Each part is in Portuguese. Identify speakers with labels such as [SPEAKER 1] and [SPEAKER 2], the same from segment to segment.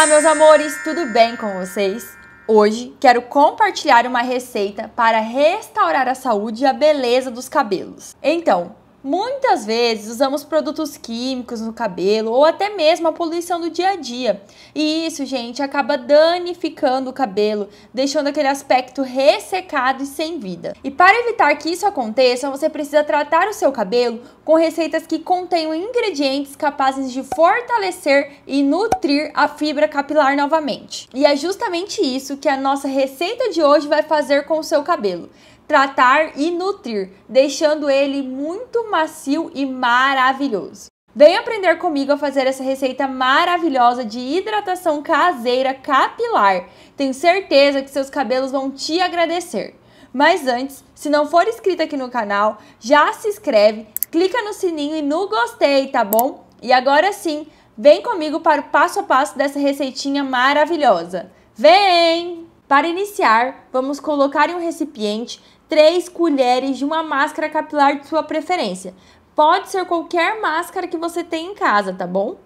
[SPEAKER 1] Olá, meus amores, tudo bem com vocês? Hoje quero compartilhar uma receita para restaurar a saúde e a beleza dos cabelos. Então, Muitas vezes usamos produtos químicos no cabelo ou até mesmo a poluição do dia a dia. E isso, gente, acaba danificando o cabelo, deixando aquele aspecto ressecado e sem vida. E para evitar que isso aconteça, você precisa tratar o seu cabelo com receitas que contenham ingredientes capazes de fortalecer e nutrir a fibra capilar novamente. E é justamente isso que a nossa receita de hoje vai fazer com o seu cabelo tratar e nutrir, deixando ele muito macio e maravilhoso. Venha aprender comigo a fazer essa receita maravilhosa de hidratação caseira capilar. Tenho certeza que seus cabelos vão te agradecer. Mas antes, se não for inscrito aqui no canal, já se inscreve, clica no sininho e no gostei, tá bom? E agora sim, vem comigo para o passo a passo dessa receitinha maravilhosa. Vem! Para iniciar, vamos colocar em um recipiente 3 colheres de uma máscara capilar de sua preferência. Pode ser qualquer máscara que você tem em casa, tá bom?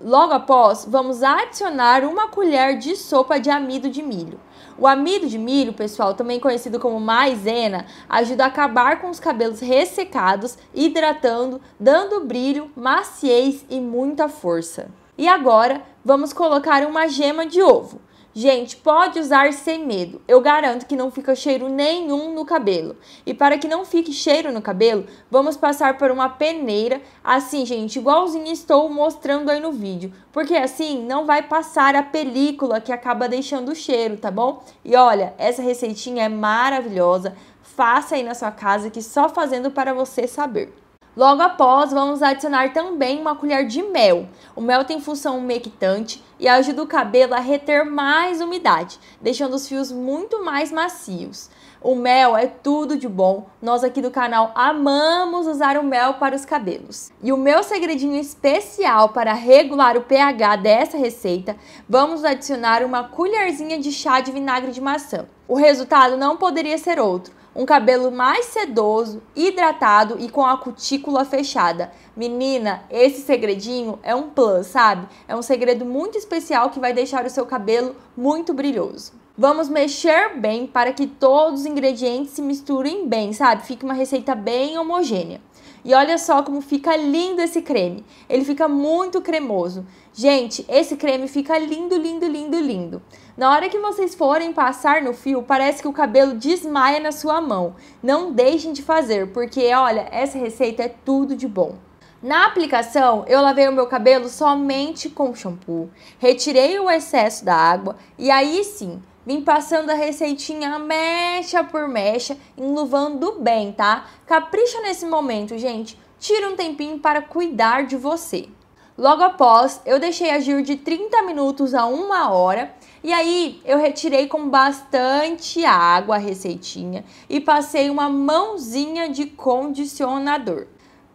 [SPEAKER 1] Logo após, vamos adicionar uma colher de sopa de amido de milho. O amido de milho, pessoal, também conhecido como maisena, ajuda a acabar com os cabelos ressecados, hidratando, dando brilho, maciez e muita força. E agora, vamos colocar uma gema de ovo. Gente, pode usar sem medo. Eu garanto que não fica cheiro nenhum no cabelo. E para que não fique cheiro no cabelo, vamos passar por uma peneira, assim, gente, igualzinho estou mostrando aí no vídeo. Porque assim não vai passar a película que acaba deixando o cheiro, tá bom? E olha, essa receitinha é maravilhosa. Faça aí na sua casa que só fazendo para você saber. Logo após, vamos adicionar também uma colher de mel. O mel tem função umectante, e ajuda o cabelo a reter mais umidade, deixando os fios muito mais macios. O mel é tudo de bom. Nós aqui do canal amamos usar o mel para os cabelos. E o meu segredinho especial para regular o pH dessa receita, vamos adicionar uma colherzinha de chá de vinagre de maçã. O resultado não poderia ser outro. Um cabelo mais sedoso, hidratado e com a cutícula fechada. Menina, esse segredinho é um plus, sabe? É um segredo muito especial especial que vai deixar o seu cabelo muito brilhoso. Vamos mexer bem para que todos os ingredientes se misturem bem, sabe? Fique uma receita bem homogênea. E olha só como fica lindo esse creme. Ele fica muito cremoso. Gente, esse creme fica lindo, lindo, lindo, lindo. Na hora que vocês forem passar no fio, parece que o cabelo desmaia na sua mão. Não deixem de fazer, porque olha, essa receita é tudo de bom. Na aplicação, eu lavei o meu cabelo somente com shampoo, retirei o excesso da água e aí sim vim passando a receitinha mecha por mecha, enluvando bem, tá? Capricha nesse momento, gente. Tira um tempinho para cuidar de você. Logo após, eu deixei agir de 30 minutos a 1 hora. E aí, eu retirei com bastante água a receitinha e passei uma mãozinha de condicionador.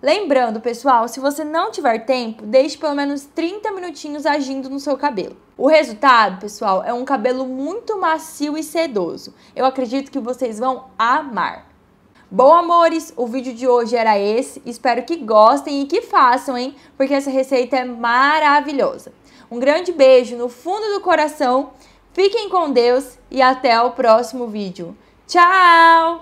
[SPEAKER 1] Lembrando, pessoal, se você não tiver tempo, deixe pelo menos 30 minutinhos agindo no seu cabelo. O resultado, pessoal, é um cabelo muito macio e sedoso. Eu acredito que vocês vão amar. Bom, amores, o vídeo de hoje era esse. Espero que gostem e que façam, hein? Porque essa receita é maravilhosa. Um grande beijo no fundo do coração. Fiquem com Deus e até o próximo vídeo. Tchau!